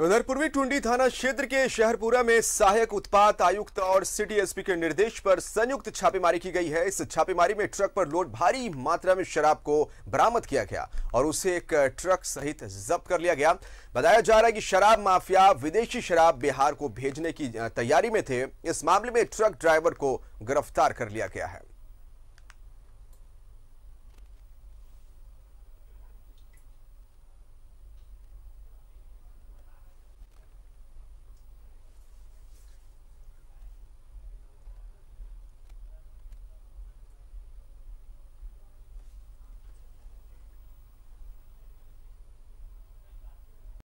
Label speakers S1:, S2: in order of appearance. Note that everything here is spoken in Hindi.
S1: उधर पूर्वी टुंडी थाना क्षेत्र के शहरपुरा में सहायक उत्पाद आयुक्त और सिटी एसपी के निर्देश पर संयुक्त छापेमारी की गई है इस छापेमारी में ट्रक पर लोड भारी मात्रा में शराब को बरामद किया गया और उसे एक ट्रक सहित जब्त कर लिया गया बताया जा रहा है कि शराब माफिया विदेशी शराब बिहार को भेजने की तैयारी में थे इस मामले में ट्रक ड्राइवर को गिरफ्तार कर लिया गया है